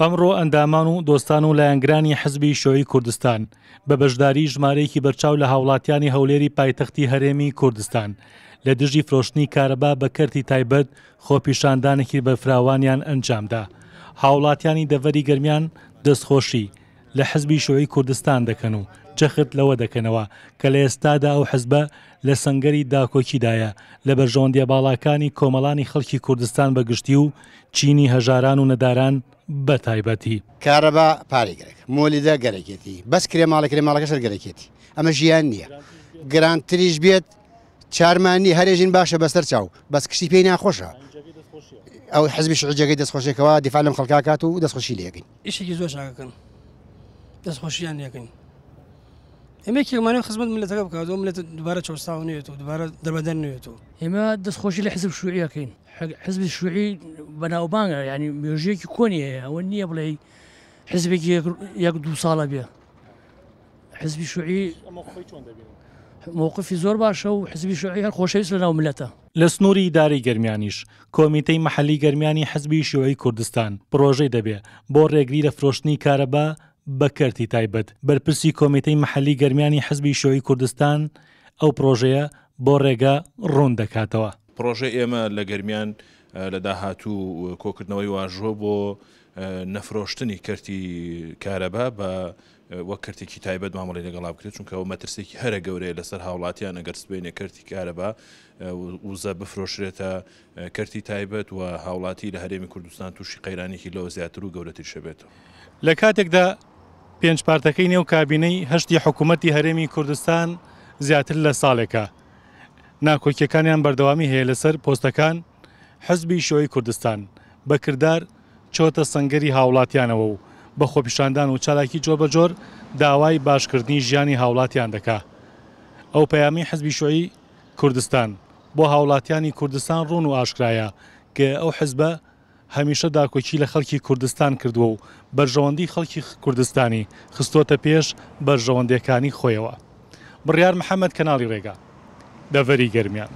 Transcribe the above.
ئەمڕۆ ئەندامان و دۆستان و لایەنگرانی حزبی شۆی کوردستان بە بەشداری ژمارەیەکی بەرچاو لە هاوڵاتیانی هەولێری پایتەختی هەرێمی کوردستان لە دژی فرۆشتنی کارەبا بە کەرتی تایبەت خۆپیشاندانێکی بەفراوانیان ئەنجامدا هاوڵاتیانی دەڤەری گرمیان دەستخۆشی لە حزبی شوی کوردستان دەکەن و جەخت لەوە دەکەنەوە کە لە ئێستادا ئەو حزبە لە سنگەری داکۆکیدایە لە بەرژۆندیە باڵاکانی کۆمەڵانی خەڵکی کوردستان بەگشتی و چینی هەژاران و نەداران بە تایبەتی کارەبا پارێگرێک مۆلیدا گەرەکێتی بەس کرێماڵە کرێماڵەکە سەر گەرەکێتی ئەمە ژیان نییە گرانتریش بێت چارمانی هەرێژین باشە بەسەر چاو بەس کشتی پێی ناخۆشە ئەو حزبی شجەکەی دەستخۆشێکەوە دیفاالم خەڵکاکات و دەستخۆشی لەکەین ئیشێکی زۆر شاکەن دەستخۆشییان یەکەین ئەمە کێمانە خزمەت ملەتەکە بکات و ملەت دوبارە چۆستاونێت و دوبارە دەبەدەن نوێت و ئێمە دەستخۆشی لە حزب شوعیەکەین حزبی شوعی بەناوبانگە ینی مێژەیەکی کۆنیە ئەوە نییە بڵێ حزبێکی یەک دو ساڵە بێ حزبی شوعی مووقفی زۆر باشە و حزبی شوعی هەر خۆشەویست لە ناو ملەتە لە سنووری داری گەرمیانیش کۆمیتەی محەلی گەرمیانی حزبی شوعی کوردستان پرۆژەی دەبێ بۆ ڕێگری لە فرۆشتنی کارەبا بەکەرتی تایبەت بەرپرسی کۆمیتەی محەلی گەرمیانی حزبی شۆی کوردستان ئەو پرۆژەیە بۆ ڕێگا ڕوون دەکاتەوە پرۆژە ئێمە لە گەرمیان لە داهاتوو کۆکردنەوەی واژۆ بۆ نەفرۆشتنی کەرتی کارەبا بە وەک کردێکی تایبەت مامەڵی لەگەڵاب کرێت چونکە ئەو مەترسێکی هەرە گەورەیە لەسەر هاوڵاتیان ئەگەر سبێنێ کردی کارەبا وزە بفرۆشرێتە کردی تایبەت و هاوڵاتی لە هەرێمی کوردستان تووشی قەیرانێکی لەوە زیاتر و گەورەتر شەبێتەوە. لە کاتێکدا پێنج پارتەکەی نێو کابینەی هەشتی حکوومەتتی هەرێمی کوردستان زیاتر لە ساڵێکە ناکۆکیەکانیان بەردەوامی هەیە لەسەر پۆستەکان حەزبی شۆی کوردستان بەکردار چۆتە سنگری هاوڵاتیانەوە و بە خۆپیشاندان و چالاکی جۆبەجۆر داوای باشکردنی ژیانی هاوڵاتیان دەکا ئەو پەیامی حەزبی شوۆی کوردستان بۆ هاوڵاتیانی کوردستان ڕوون و ئاشکرایە کە ئەو حزبە هەمیشە داکۆکی لە خەڵکی کوردستان کردووە و بەرژەوەندی خەڵکی کوردستانی خستۆتە پێش بەرژەوەندەکانی خۆیەوە. بڕیار محەممەد کەناڵی ڕێگا دەڤەری گەرمیان.